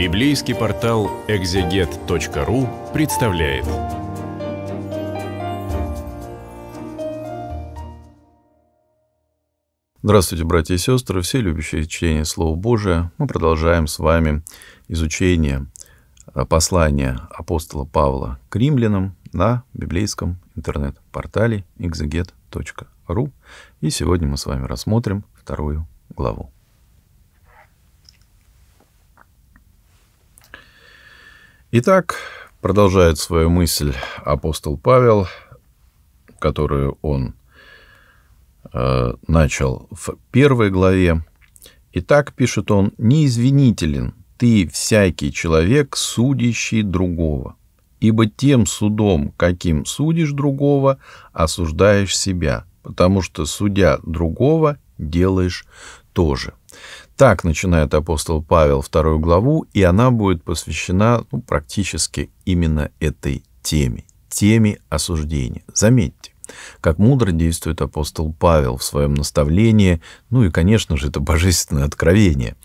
Библейский портал экзегет.ру представляет. Здравствуйте, братья и сестры, все любящие чтение Слова Божия. Мы продолжаем с вами изучение э, послания апостола Павла к римлянам на библейском интернет-портале exeget.ru. И сегодня мы с вами рассмотрим вторую главу. Итак, продолжает свою мысль апостол Павел, которую он э, начал в первой главе. Итак, пишет он, неизвинителен ты всякий человек, судящий другого, ибо тем судом, каким судишь другого, осуждаешь себя, потому что, судя другого, делаешь тоже. Так начинает апостол Павел вторую главу, и она будет посвящена ну, практически именно этой теме, теме осуждения. Заметьте, как мудро действует апостол Павел в своем наставлении, ну и, конечно же, это божественное откровение.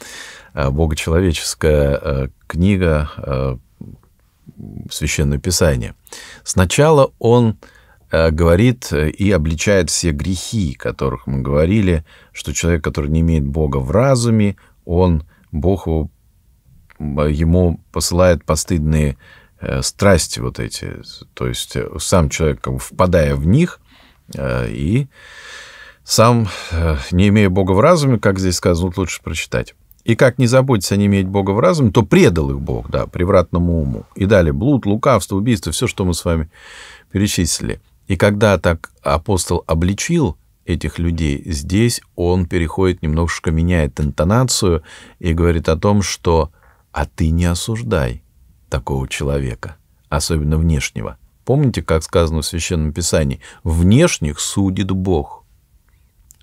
А, богочеловеческая а, книга, а, Священное Писание. Сначала он Э, говорит и обличает все грехи, которых мы говорили, что человек, который не имеет Бога в разуме, он, Бог его, ему посылает постыдные э, страсти вот эти. То есть э, сам человек, как бы, впадая в них, и сам, не имея Бога в разуме, как здесь сказано, лучше прочитать. И как не заботиться не иметь Бога в разуме, то предал их Бог, да, превратному уму. И далее блуд, лукавство, убийство, все, что мы с вами перечислили. И когда так апостол обличил этих людей, здесь он переходит, немножко меняет интонацию и говорит о том, что «а ты не осуждай такого человека, особенно внешнего». Помните, как сказано в Священном Писании? «Внешних судит Бог»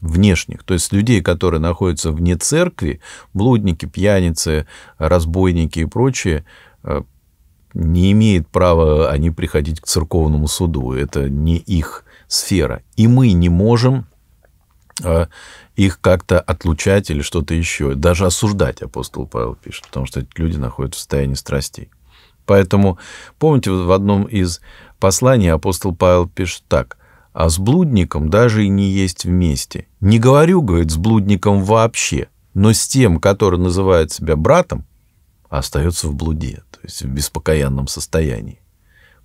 внешних, то есть людей, которые находятся вне церкви, блудники, пьяницы, разбойники и прочие, э, не имеет права они приходить к церковному суду. Это не их сфера. И мы не можем а, их как-то отлучать или что-то еще. Даже осуждать, апостол Павел пишет, потому что эти люди находятся в состоянии страстей. Поэтому, помните, в одном из посланий апостол Павел пишет так. «А с блудником даже и не есть вместе. Не говорю, — говорит, — с блудником вообще, но с тем, который называет себя братом, а остается в блуде, то есть в беспокаянном состоянии.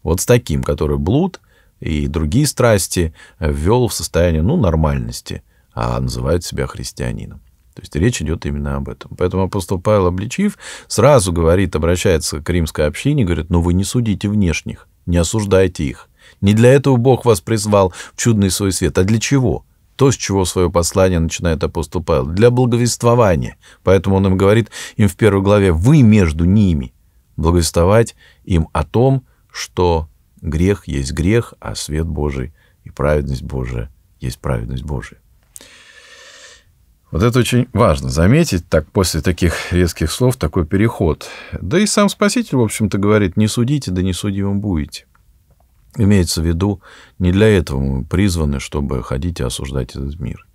Вот с таким, который блуд и другие страсти э, ввел в состояние, ну, нормальности, а называет себя христианином. То есть речь идет именно об этом. Поэтому апостол Павел Обличив сразу говорит, обращается к римской общине, говорит, ну вы не судите внешних, не осуждайте их. Не для этого Бог вас призвал в чудный свой свет. А для чего? то, с чего свое послание начинает апостол Павел, для благовествования. Поэтому он им говорит, им в первой главе, вы между ними. Благовествовать им о том, что грех есть грех, а свет Божий и праведность Божия есть праведность Божия. Вот это очень важно заметить, так после таких резких слов такой переход. Да и сам Спаситель, в общем-то, говорит, не судите, да не судимым будете. Имеется в виду, не для этого мы призваны, чтобы ходить и осуждать этот мир.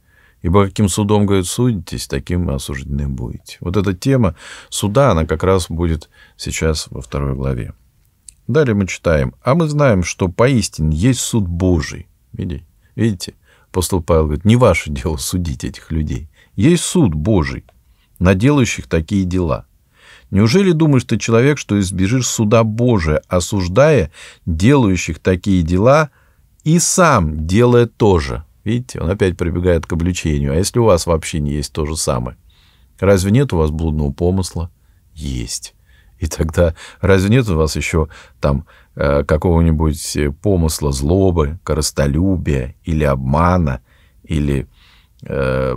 Ибо каким судом, говорит, судитесь, таким и осуждены будете. Вот эта тема суда, она как раз будет сейчас во второй главе. Далее мы читаем. А мы знаем, что поистине есть суд Божий. Видите? Видите? Апостол Павел говорит, не ваше дело судить этих людей. Есть суд Божий на делающих такие дела. Неужели думаешь ты, человек, что избежишь суда Божия, осуждая делающих такие дела и сам делая то же? Видите, он опять прибегает к обличению. А если у вас вообще не есть то же самое? Разве нет у вас блудного помысла? Есть. И тогда разве нет у вас еще там э, какого-нибудь э, помысла злобы, коростолюбия или обмана, или э,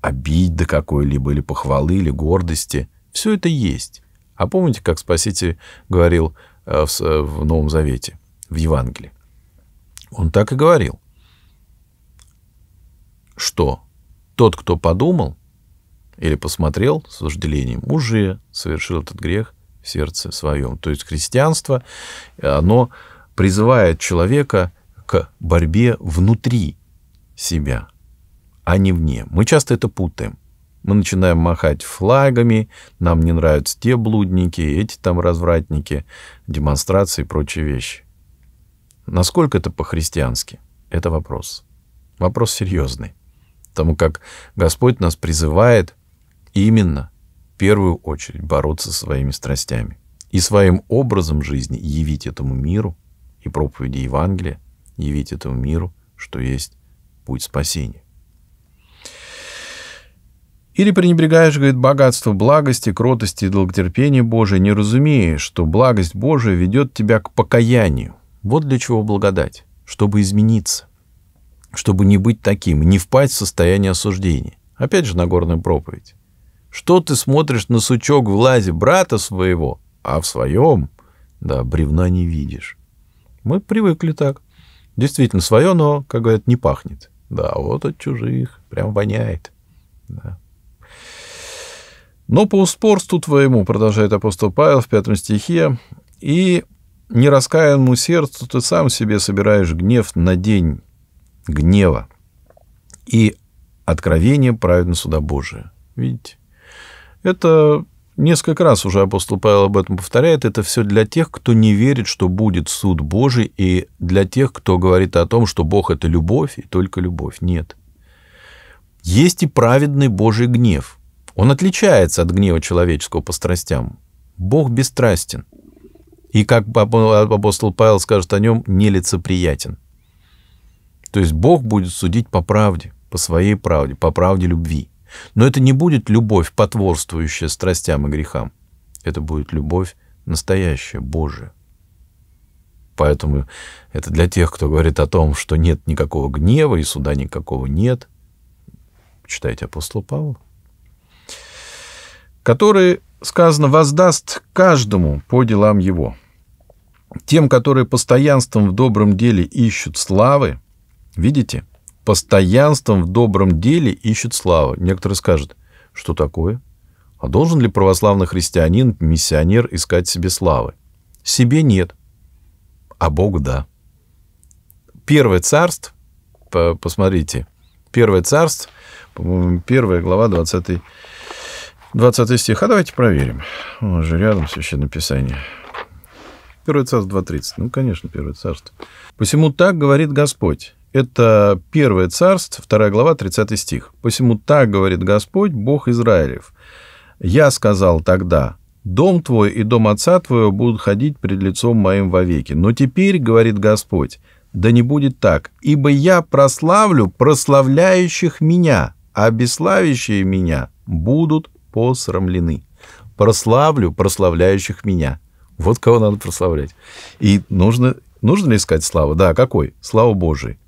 обиды какой-либо, или похвалы, или гордости – все это есть. А помните, как Спаситель говорил э, э, в, Новом Завете, в Евангелии? Он так и говорил, что тот, кто подумал или посмотрел с вожделением, уже совершил этот грех в сердце своем. То есть христианство, э, оно призывает человека к борьбе внутри себя, а не вне. Мы часто это путаем. Мы начинаем махать флагами, нам не нравятся те блудники, эти там развратники, демонстрации и прочие вещи. Насколько это по-христиански? Это вопрос. Вопрос серьезный. Потому как Господь нас призывает именно в первую очередь бороться со своими страстями. И своим образом жизни явить этому миру и проповеди Евангелия, явить этому миру, что есть путь спасения. Или пренебрегаешь, говорит, богатство благости, кротости и долготерпения Божия, не разумея, что благость Божия ведет тебя к покаянию. Вот для чего благодать, чтобы измениться, чтобы не быть таким, не впасть в состояние осуждения. Опять же Нагорная проповедь. Что ты смотришь на сучок в лазе брата своего, а в своем, да, бревна не видишь? Мы привыкли так. Действительно, свое, но, как говорят, не пахнет. Да, вот от чужих прям воняет. Да. Но по успорству твоему, продолжает апостол Павел в пятом стихе, и нераскаянному сердцу ты сам себе собираешь гнев на день гнева и откровение праведного суда Божия. Видите? Это несколько раз уже апостол Павел об этом повторяет. Это все для тех, кто не верит, что будет суд Божий, и для тех, кто говорит о том, что Бог – это любовь и только любовь. Нет. Есть и праведный Божий гнев – он отличается от гнева человеческого по страстям. Бог бесстрастен. И, как апостол Павел скажет о нем, нелицеприятен. То есть Бог будет судить по правде, по своей правде, по правде любви. Но это не будет любовь, потворствующая страстям и грехам. Это будет любовь настоящая, Божия. Поэтому это для тех, кто говорит о том, что нет никакого гнева и суда никакого нет. Читайте апостола Павла который, сказано, воздаст каждому по делам его. Тем, которые постоянством в добром деле ищут славы, видите, постоянством в добром деле ищут славы. Некоторые скажут, что такое? А должен ли православный христианин, миссионер искать себе славы? Себе нет, а Богу да. Первое царство, посмотрите, Первое царство, первая глава, 20 20 стих. А давайте проверим. Он же рядом, Священное Писание. Первое царство 2.30. Ну, конечно, Первое царство. «Посему так говорит Господь». Это Первое царство, вторая глава, 30 стих. «Посему так говорит Господь, Бог Израилев. Я сказал тогда, Дом твой и дом отца твоего будут ходить пред лицом моим вовеки. Но теперь, говорит Господь, да не будет так, ибо я прославлю прославляющих меня, а бесславящие меня будут посрамлены. Прославлю прославляющих меня. Вот кого надо прославлять. И нужно, нужно ли искать славу? Да, какой? Слава Божией.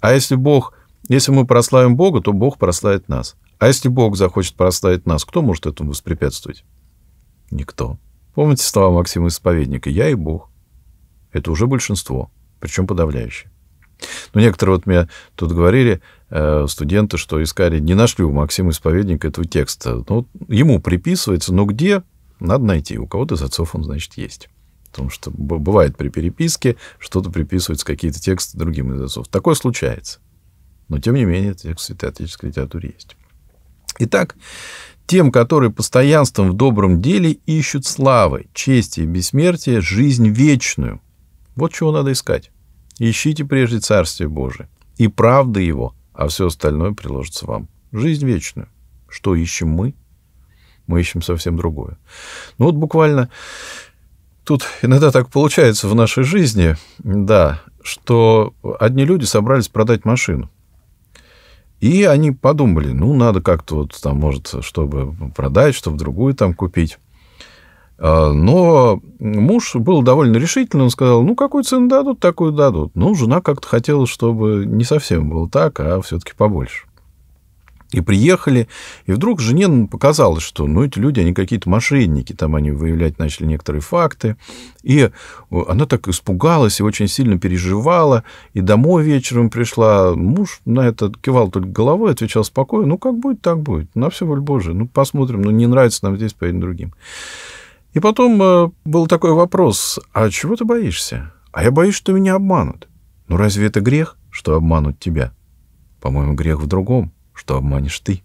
А если Бог, если мы прославим Бога, то Бог прославит нас. А если Бог захочет прославить нас, кто может этому воспрепятствовать? Никто. Помните слова Максима Исповедника? «Я и Бог». Это уже большинство, причем подавляющее. Ну, некоторые вот мне тут говорили, э, студенты, что искали, не нашли у Максима Исповедника этого текста. Ну, ему приписывается, но где, надо найти. У кого-то из отцов он, значит, есть. Потому что бывает при переписке что-то приписывается, какие-то тексты другим из отцов. Такое случается. Но, тем не менее, текст святой отеческой литературы есть. Итак, тем, которые постоянством в добром деле ищут славы, чести и бессмертия, жизнь вечную. Вот чего надо искать. Ищите прежде Царствие Божие и правды Его, а все остальное приложится вам. Жизнь вечную. Что ищем мы? Мы ищем совсем другое. Ну вот буквально тут иногда так получается в нашей жизни, да, что одни люди собрались продать машину. И они подумали, ну, надо как-то вот там, может, чтобы продать, чтобы другую там купить. А, но муж был довольно решительный, он сказал, ну, какую цену дадут, такую дадут. Ну, жена как-то хотела, чтобы не совсем было так, а все-таки побольше. И приехали, и вдруг жене ну, показалось, что ну, эти люди, они какие-то мошенники, там они выявлять начали некоторые факты. И она так испугалась и очень сильно переживала, и домой вечером пришла. Муж на это кивал только головой, отвечал спокойно, ну, как будет, так будет, на все воль Божия, ну, посмотрим, ну, не нравится нам здесь, поедем другим. И потом э, был такой вопрос, а чего ты боишься? А я боюсь, что меня обманут. Ну разве это грех, что обманут тебя? По-моему, грех в другом, что обманешь ты.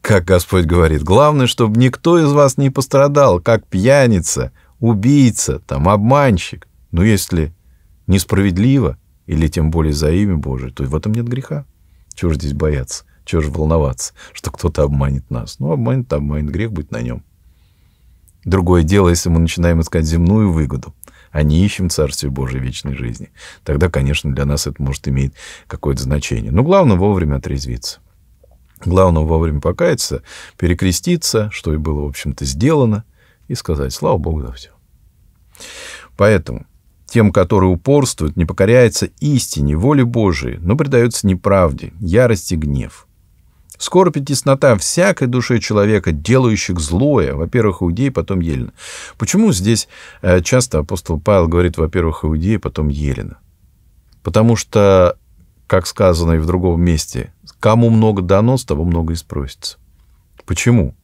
Как Господь говорит, главное, чтобы никто из вас не пострадал, как пьяница, убийца, там, обманщик. Но ну, если несправедливо, или тем более за имя Божие, то в этом нет греха. Чего же здесь бояться? Чего же волноваться, что кто-то обманет нас? Ну, обманет, обманет, грех быть на нем. Другое дело, если мы начинаем искать земную выгоду, а не ищем Царствие Божие вечной жизни. Тогда, конечно, для нас это может иметь какое-то значение. Но главное вовремя отрезвиться. Главное вовремя покаяться, перекреститься, что и было, в общем-то, сделано, и сказать «Слава Богу за все». Поэтому тем, которые упорствуют, не покоряются истине, воле Божией, но предаются неправде, ярости, гнев – Скорбь и теснота всякой душе человека, делающих злое, во-первых, иудеи, потом Елена. Почему здесь э, часто апостол Павел говорит, во-первых, иудеи, потом Елена? Потому что, как сказано и в другом месте, кому много дано, с того много и спросится. Почему?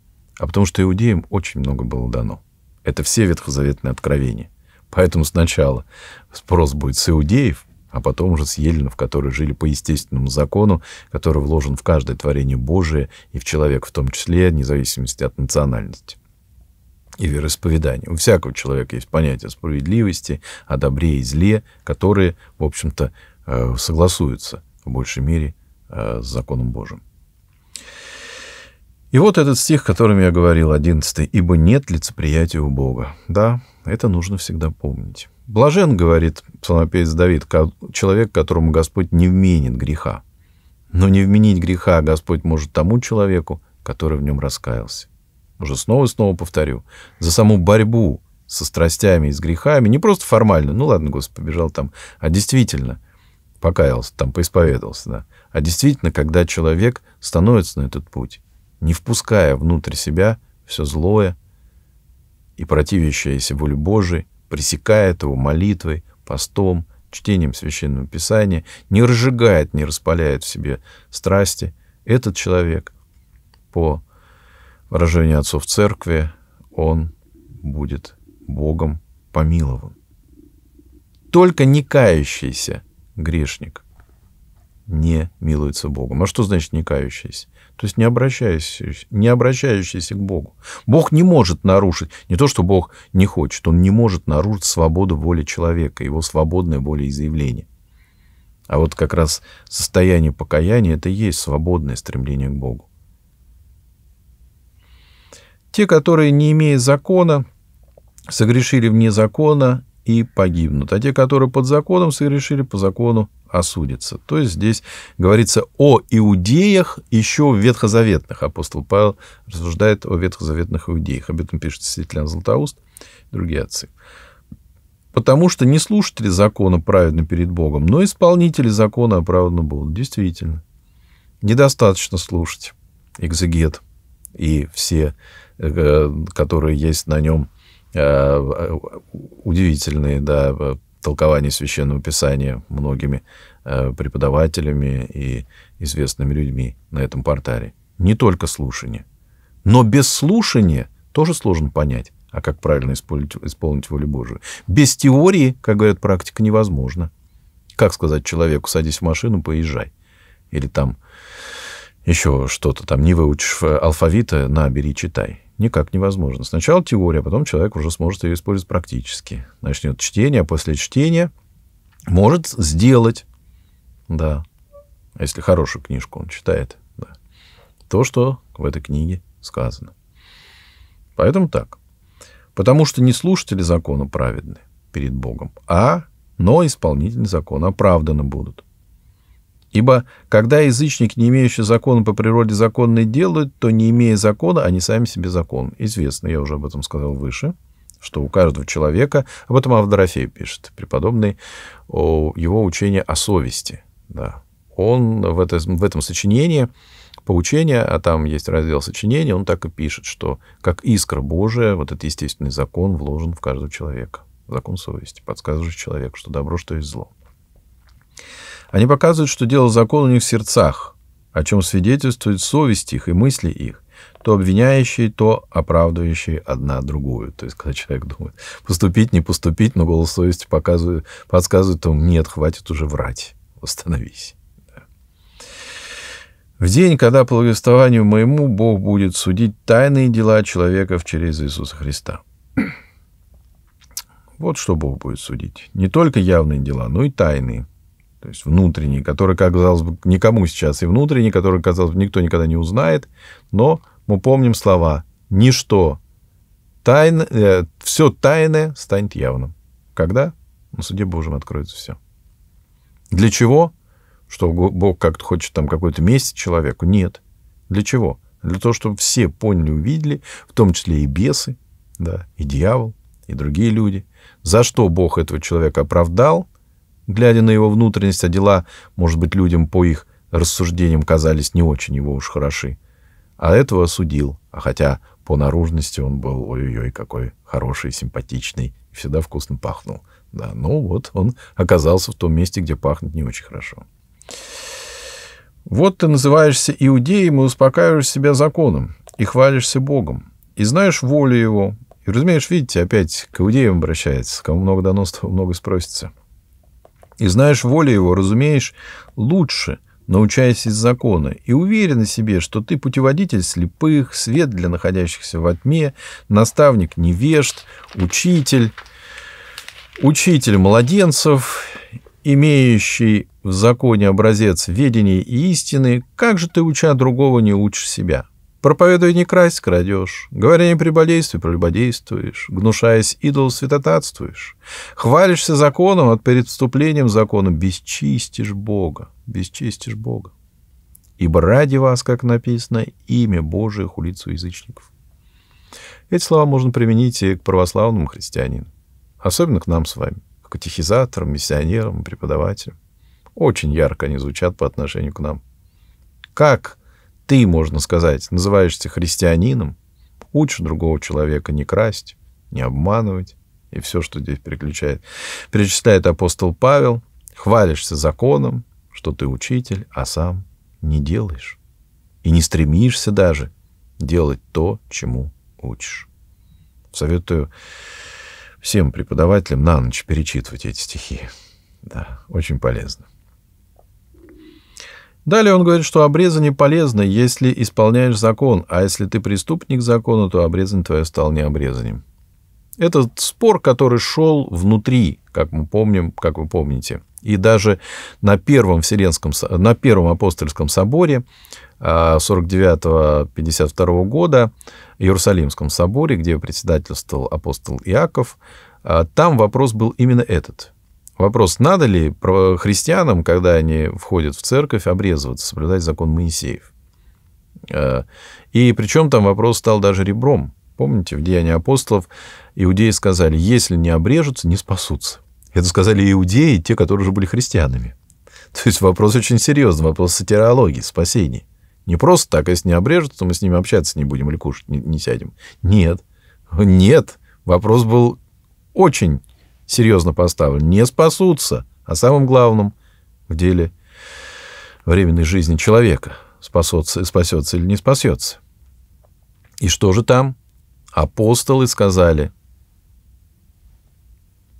А потому что иудеям очень много было дано. Это все ветхозаветные откровения. Поэтому сначала спрос будет с иудеев, а потом уже с в которые жили по естественному закону, который вложен в каждое творение Божие и в человека в том числе, вне зависимости от национальности и вероисповедания. У всякого человека есть понятие справедливости, о добре и зле, которые, в общем-то, э, согласуются в большей мере э, с законом Божьим. И вот этот стих, о котором я говорил, 11. «Ибо нет лицеприятия у Бога». Да, это нужно всегда помнить. Блажен, говорит псалмопевец Давид, человек, которому Господь не вменит греха. Но не вменить греха Господь может тому человеку, который в нем раскаялся. Уже снова и снова повторю. За саму борьбу со страстями и с грехами, не просто формально, ну ладно, Господь побежал там, а действительно покаялся, там поисповедался, да. А действительно, когда человек становится на этот путь, не впуская внутрь себя все злое, и противящаяся воле Божией пресекает его молитвой, постом, чтением Священного Писания, не разжигает, не распаляет в себе страсти, этот человек, по выражению отцов церкви, он будет Богом помилован. Только не кающийся грешник не милуется Богом. А что значит не кающийся? то есть не обращающийся, не обращающийся к Богу. Бог не может нарушить, не то, что Бог не хочет, он не может нарушить свободу воли человека, его свободное волеизъявление. А вот как раз состояние покаяния – это и есть свободное стремление к Богу. Те, которые, не имея закона, согрешили вне закона и погибнут, а те, которые под законом совершили, по закону осудятся. То есть здесь говорится о иудеях еще в ветхозаветных. Апостол Павел рассуждает о ветхозаветных иудеях. Об этом пишет Светлян Златоуст другие отцы. Потому что не слушатели закона праведны перед Богом, но исполнители закона оправданы будут. Действительно. Недостаточно слушать экзегет и все, э, которые есть на нем Э, э, удивительные, да, э, толкования Священного Писания многими преподавателями и известными людьми на этом портале. Не только слушание. Но без слушания тоже сложно понять, а как правильно исполнить, исполнить волю Божию. Без теории, как говорят, практика невозможна. Как сказать человеку, садись в машину, поезжай. Или там еще что-то там, не выучишь алфавита, на, бери, читай. Никак невозможно. Сначала теория, а потом человек уже сможет ее использовать практически. Начнет чтение, а после чтения может сделать, да, а если хорошую книжку он читает, да, то, что в этой книге сказано. Поэтому так. Потому что не слушатели закона праведны перед Богом, а, но исполнители закона оправданы будут. Ибо когда язычники, не имеющие закона по природе законные, делают, то, не имея закона, они сами себе закон. Известно, я уже об этом сказал выше, что у каждого человека, об этом Авдорофей пишет, преподобный, о его учение о совести. Да. Он в, это, в этом сочинении поучения, а там есть раздел сочинения, он так и пишет, что как искра Божия, вот этот естественный закон вложен в каждого человека. Закон совести, подсказывающий человеку, что добро, что есть зло. Они показывают, что дело закона у них в сердцах, о чем свидетельствует совесть их и мысли их, то обвиняющие, то оправдывающие одна другую. То есть, когда человек думает, поступить, не поступить, но голос совести показывает, подсказывает ему, нет, хватит уже врать, остановись. В день, когда по благовествованию моему Бог будет судить тайные дела человеков через Иисуса Христа. Вот что Бог будет судить. Не только явные дела, но и тайные то есть внутренний, который, как казалось бы, никому сейчас и внутренний, который, казалось бы, никто никогда не узнает, но мы помним слова «ничто тайно, э, все тайное станет явным». Когда? На суде Божьем откроется все. Для чего? Что Бог как-то хочет там какой-то месть человеку? Нет. Для чего? Для того, чтобы все поняли, увидели, в том числе и бесы, да, и дьявол, и другие люди, за что Бог этого человека оправдал – Глядя на его внутренность, а дела, может быть, людям по их рассуждениям казались не очень его уж хороши. А этого осудил, а хотя по наружности он был ой-ой-ой какой хороший, симпатичный и всегда вкусно пахнул. Да, ну вот он оказался в том месте, где пахнет не очень хорошо. Вот ты называешься иудеем и успокаиваешь себя законом, и хвалишься Богом, и знаешь волю его. И, разумеешь, видите, опять к иудеям обращается, кому много доносов, много спросится. И знаешь волю его, разумеешь, лучше, научаясь из закона, и уверена себе, что ты путеводитель слепых, свет для находящихся во тьме, наставник невежд, учитель, учитель младенцев, имеющий в законе образец ведения и истины, как же ты, уча другого, не учишь себя?» Проповедуя не красть, крадешь. Говоря не приболействуй, прелюбодействуешь. Гнушаясь идол, святотатствуешь. Хвалишься законом, от а перед вступлением закона бесчистишь Бога. Бесчистишь Бога. Ибо ради вас, как написано, имя Божие хулицу язычников. Эти слова можно применить и к православному христианину, Особенно к нам с вами, к катехизаторам, миссионерам, преподавателям. Очень ярко они звучат по отношению к нам. Как ты, можно сказать, называешься христианином, учишь другого человека не красть, не обманывать и все, что здесь переключает. Перечисляет апостол Павел, хвалишься законом, что ты учитель, а сам не делаешь. И не стремишься даже делать то, чему учишь. Советую всем преподавателям на ночь перечитывать эти стихи. Да, очень полезно. Далее он говорит, что обрезы полезно, если исполняешь закон, а если ты преступник закона, то обрезание твое стал необрезанием. Это спор, который шел внутри, как мы помним, как вы помните. И даже на первом, Вселенском, на первом апостольском соборе 49-52 а, года, Иерусалимском соборе, где председательствовал апостол Иаков, а, там вопрос был именно этот. Вопрос, надо ли христианам, когда они входят в церковь, обрезываться, соблюдать закон Моисеев? Э, и причем там вопрос стал даже ребром. Помните, в Деянии апостолов иудеи сказали, если не обрежутся, не спасутся. Это сказали иудеи, те, которые уже были христианами. То есть вопрос очень серьезный, вопрос сатирологии, спасений. Не просто так, если не обрежутся, то мы с ними общаться не будем или кушать не, не сядем. Нет, нет, вопрос был очень серьезно поставлен, не спасутся. а самым главным в деле временной жизни человека, спасется, спасется или не спасется. И что же там? Апостолы сказали,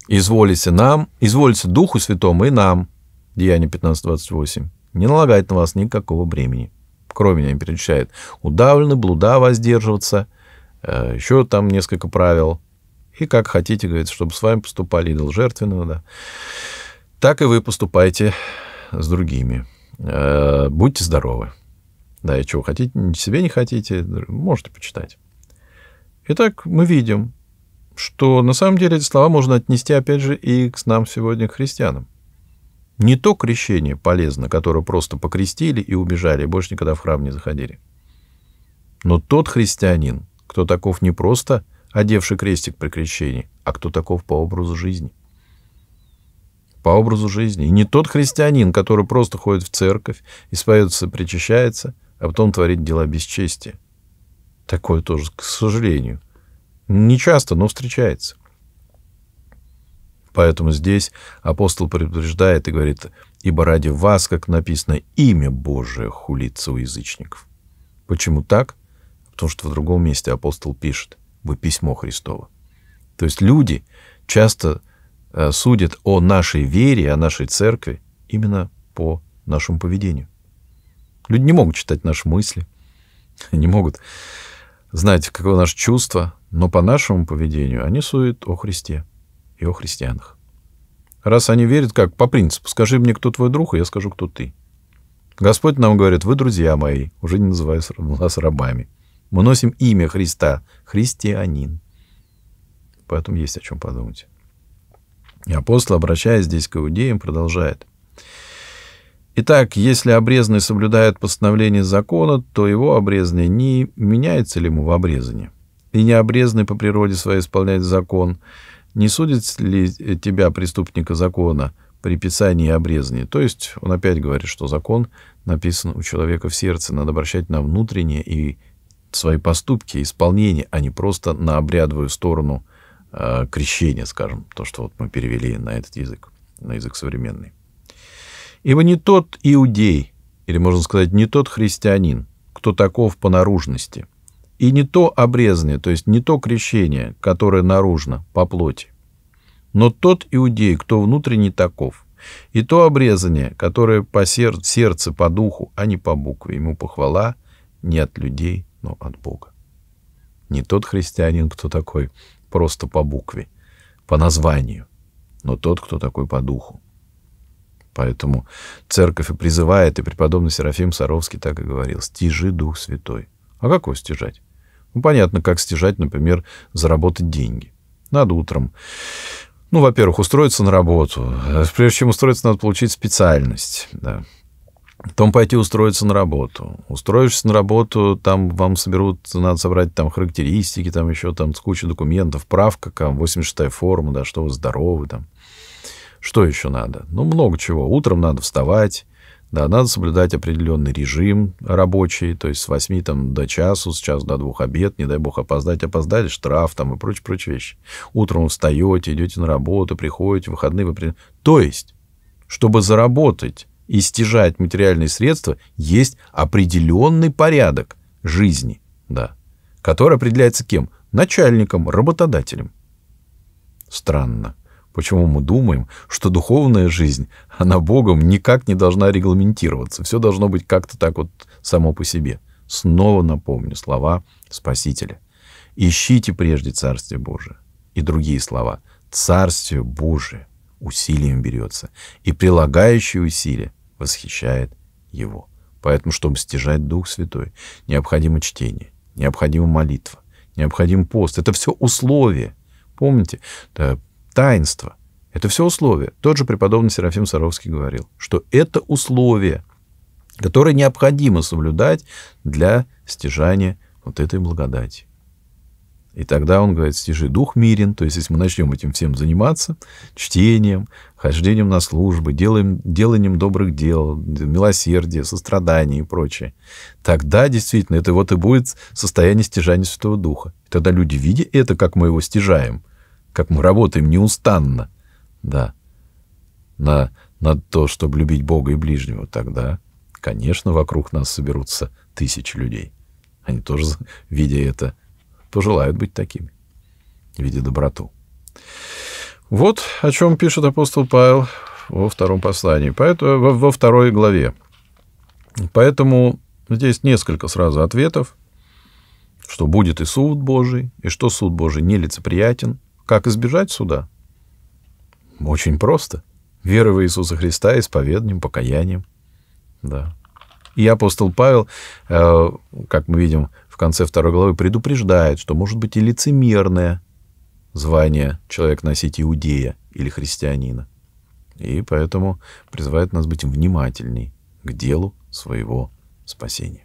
«Изволите нам, изволите Духу Святому и нам». Деяние 15.28. «Не налагает на вас никакого бремени». Кроме меня перечисляет. Удавлены, блуда воздерживаться. Э, Еще там несколько правил и как хотите, говорит, чтобы с вами поступали идол жертвенного, да, так и вы поступайте с другими. Э, будьте здоровы. Да, и чего хотите, себе не хотите, можете почитать. Итак, мы видим, что на самом деле эти слова можно отнести, опять же, и к нам сегодня, к христианам. Не то крещение полезно, которое просто покрестили и убежали, и больше никогда в храм не заходили. Но тот христианин, кто таков не просто одевший крестик при крещении, а кто таков по образу жизни. По образу жизни. И не тот христианин, который просто ходит в церковь, исповедуется, причащается, а потом творит дела бесчестия. Такое тоже, к сожалению. Не часто, но встречается. Поэтому здесь апостол предупреждает и говорит, «Ибо ради вас, как написано, имя Божие хулится у язычников». Почему так? Потому что в другом месте апостол пишет, бы письмо Христово. То есть люди часто э, судят о нашей вере, о нашей церкви именно по нашему поведению. Люди не могут читать наши мысли, не могут знать, каково наше чувство, но по нашему поведению они судят о Христе и о христианах. Раз они верят, как по принципу, скажи мне, кто твой друг, и я скажу, кто ты. Господь нам говорит, вы друзья мои, уже не называя нас рабами. Мы носим имя Христа, христианин. Поэтому есть о чем подумать. И апостол, обращаясь здесь к иудеям, продолжает. Итак, если обрезанный соблюдает постановление закона, то его обрезание не меняется ли ему в обрезании? И не обрезанный по природе своей исполняет закон, не судит ли тебя, преступника закона, при писании и То есть он опять говорит, что закон написан у человека в сердце, надо обращать на внутреннее и свои поступки, исполнение, а не просто на обрядовую сторону э, крещения, скажем, то, что вот мы перевели на этот язык, на язык современный. Ибо не тот иудей, или можно сказать, не тот христианин, кто таков по наружности, и не то обрезание, то есть не то крещение, которое наружно, по плоти, но тот иудей, кто внутренне таков, и то обрезание, которое по сер сердце, по духу, а не по букве, ему похвала не от людей, но от Бога. Не тот христианин, кто такой просто по букве, по названию, но тот, кто такой по духу. Поэтому церковь и призывает, и преподобный Серафим Саровский так и говорил, «Стяжи Дух Святой». А как его стяжать? Ну, понятно, как стяжать, например, заработать деньги. Надо утром, ну, во-первых, устроиться на работу. Э, прежде чем устроиться, надо получить специальность. Да потом пойти устроиться на работу. Устроившись на работу, там вам соберут, надо собрать там характеристики, там еще там с кучей документов, правка, там 86-я форма, да, что вы здоровы там. Что еще надо? Ну, много чего. Утром надо вставать, да, надо соблюдать определенный режим рабочий, то есть с 8 там, до часу, с часу до двух обед, не дай бог опоздать, опоздали, штраф там и прочие, прочие вещи. Утром вы встаете, идете на работу, приходите, выходные вы... То есть, чтобы заработать и стяжает материальные средства, есть определенный порядок жизни, да, который определяется кем? Начальником, работодателем. Странно. Почему мы думаем, что духовная жизнь, она Богом никак не должна регламентироваться? Все должно быть как-то так вот само по себе. Снова напомню слова Спасителя. «Ищите прежде Царствие Божие» и другие слова «Царствие Божие» усилием берется, и прилагающие усилия восхищает его. Поэтому, чтобы стяжать Дух Святой, необходимо чтение, необходима молитва, необходим пост. Это все условия. Помните, это таинство. Это все условия. Тот же преподобный Серафим Саровский говорил, что это условия, которые необходимо соблюдать для стяжания вот этой благодати. И тогда он говорит, стижи дух мирен, то есть если мы начнем этим всем заниматься, чтением, хождением на службы, делаем, деланием добрых дел, милосердия, сострадания и прочее, тогда действительно это вот и будет состояние стяжания Святого Духа. И тогда люди, видя это, как мы его стяжаем, как мы работаем неустанно, да, на, на то, чтобы любить Бога и ближнего, тогда, конечно, вокруг нас соберутся тысячи людей. Они тоже, видя это, пожелают быть такими. виде доброту. Вот о чем пишет апостол Павел во втором послании, поэтому, во, второй главе. Поэтому здесь несколько сразу ответов, что будет и суд Божий, и что суд Божий нелицеприятен. Как избежать суда? Очень просто. Вера в Иисуса Христа, исповеданием, покаянием. Да. И апостол Павел, э, как мы видим в конце второй главы предупреждает, что может быть и лицемерное звание человек носить иудея или христианина. И поэтому призывает нас быть внимательней к делу своего спасения.